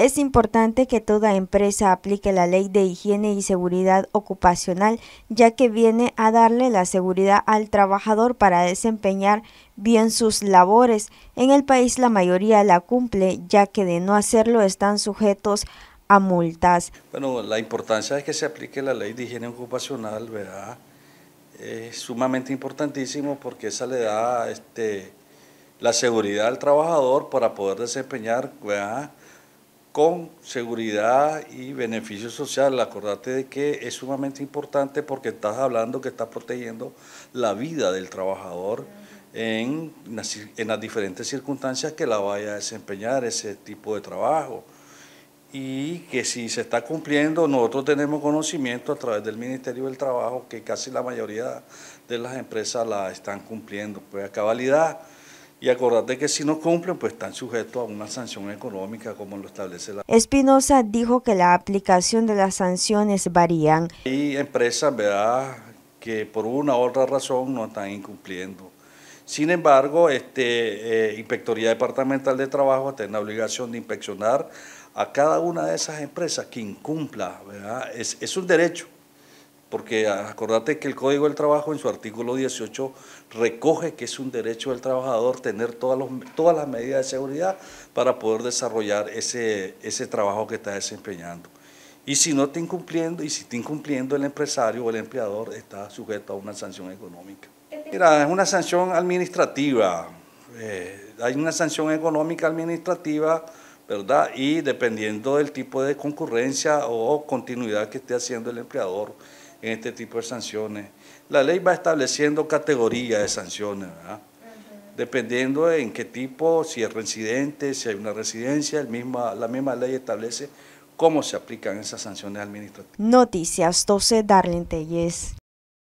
Es importante que toda empresa aplique la ley de higiene y seguridad ocupacional, ya que viene a darle la seguridad al trabajador para desempeñar bien sus labores. En el país la mayoría la cumple, ya que de no hacerlo están sujetos a multas. Bueno, la importancia es que se aplique la ley de higiene ocupacional, ¿verdad? Es sumamente importantísimo porque esa le da este, la seguridad al trabajador para poder desempeñar ¿verdad? con seguridad y beneficio social. Acordate de que es sumamente importante porque estás hablando que estás protegiendo la vida del trabajador en, las diferentes circunstancias que la vaya a desempeñar ese tipo de trabajo. Y que si se está cumpliendo, nosotros tenemos conocimiento a través del Ministerio del Trabajo que casi la mayoría de las empresas la están cumpliendo. Pues a cabalidad. Y acordate que si no cumplen, pues están sujetos a una sanción económica como lo establece la... Espinosa dijo que la aplicación de las sanciones varían. Hay empresas, ¿verdad?, que por una u otra razón no están incumpliendo. Sin embargo, este, eh, Inspectoría Departamental de Trabajo tiene la obligación de inspeccionar a cada una de esas empresas que incumpla, ¿verdad? Es, es un derecho porque acordate que el Código del Trabajo en su artículo 18 recoge que es un derecho del trabajador tener todas, todas las medidas de seguridad para poder desarrollar ese, ese trabajo que está desempeñando. Y si no está incumpliendo, y si está incumpliendo el empresario o el empleador, está sujeto a una sanción económica. Mira, es una sanción administrativa. Eh, hay una sanción económica administrativa, ¿verdad? Y dependiendo del tipo de concurrencia o continuidad que esté haciendo el empleador, en este tipo de sanciones. La ley va estableciendo categorías de sanciones, ¿verdad? dependiendo en qué tipo, si es residente, si hay una residencia, el la misma ley establece cómo se aplican esas sanciones administrativas. Noticias 12, Darlene Telles.